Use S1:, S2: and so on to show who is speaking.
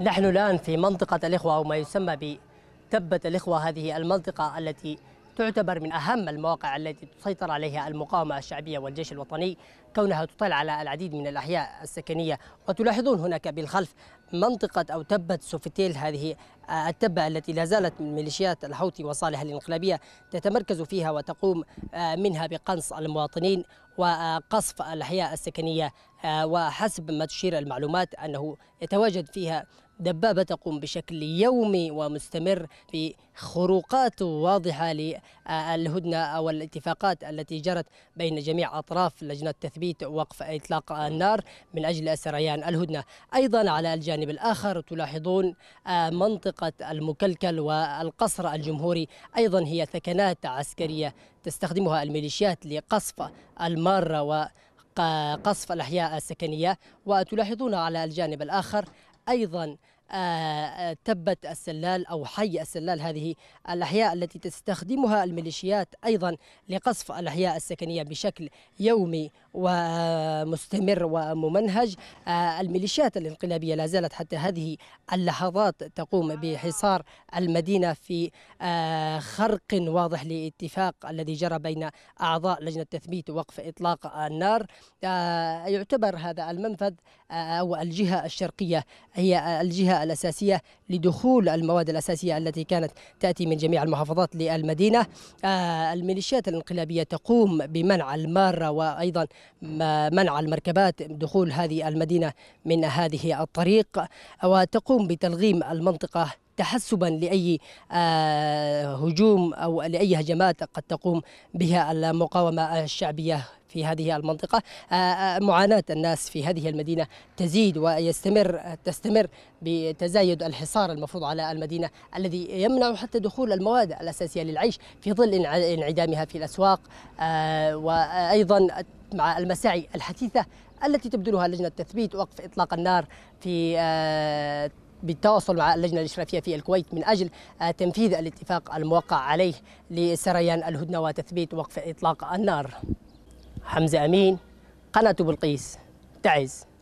S1: نحن الآن في منطقة الإخوة أو ما يسمى بتبة الإخوة هذه المنطقة التي تعتبر من أهم المواقع التي تسيطر عليها المقاومة الشعبية والجيش الوطني كونها تطل على العديد من الأحياء السكنية وتلاحظون هناك بالخلف منطقة أو تبة سوفيتيل هذه التبة التي لا زالت ميليشيات الحوثي وصالح الانقلابية تتمركز فيها وتقوم آه، منها بقنص المواطنين وقصف الأحياء السكنية آه، وحسب ما تشير المعلومات أنه يتواجد فيها دبابة تقوم بشكل يومي ومستمر في خروقات واضحة للهدنة أو الاتفاقات التي جرت بين جميع أطراف لجنة تثبيت وقف إطلاق النار من أجل سريان الهدنة أيضا على الجانب الآخر تلاحظون آه، منطقة المكلكل والقصر الجمهوري أيضا هي ثكنات عسكرية تستخدمها الميليشيات لقصف المارة و قصف الأحياء السكنية وتلاحظون على الجانب الآخر أيضا آه، آه، تبة السلال أو حي السلال هذه الأحياء التي تستخدمها الميليشيات أيضا لقصف الأحياء السكنية بشكل يومي ومستمر وممنهج آه، الميليشيات الانقلابية لا زالت حتى هذه اللحظات تقوم بحصار المدينة في خرق واضح لاتفاق الذي جرى بين أعضاء لجنة تثبيت وقف إطلاق النار يعتبر هذا المنفذ أو الجهة الشرقية هي الجهة الأساسية لدخول المواد الأساسية التي كانت تأتي من جميع المحافظات للمدينة آه، الميليشيات الانقلابية تقوم بمنع المارة وأيضا منع المركبات دخول هذه المدينة من هذه الطريق وتقوم بتلغيم المنطقة تحسبا لاي آه، هجوم او لاي هجمات قد تقوم بها المقاومه الشعبيه في هذه المنطقة آه، آه، معاناة الناس في هذه المدينة تزيد ويستمر تستمر بتزايد الحصار المفروض على المدينة الذي يمنع حتى دخول المواد الأساسية للعيش في ظل انعدامها في الأسواق وأيضا مع المساعي الحثيثة التي تبذلها لجنة تثبيت وقف إطلاق النار في بالتواصل مع اللجنة الإشرافية في الكويت من أجل آه، تنفيذ الاتفاق الموقع عليه لسريان الهدنة وتثبيت وقف إطلاق النار حمزة أمين قناة بلقيس تعز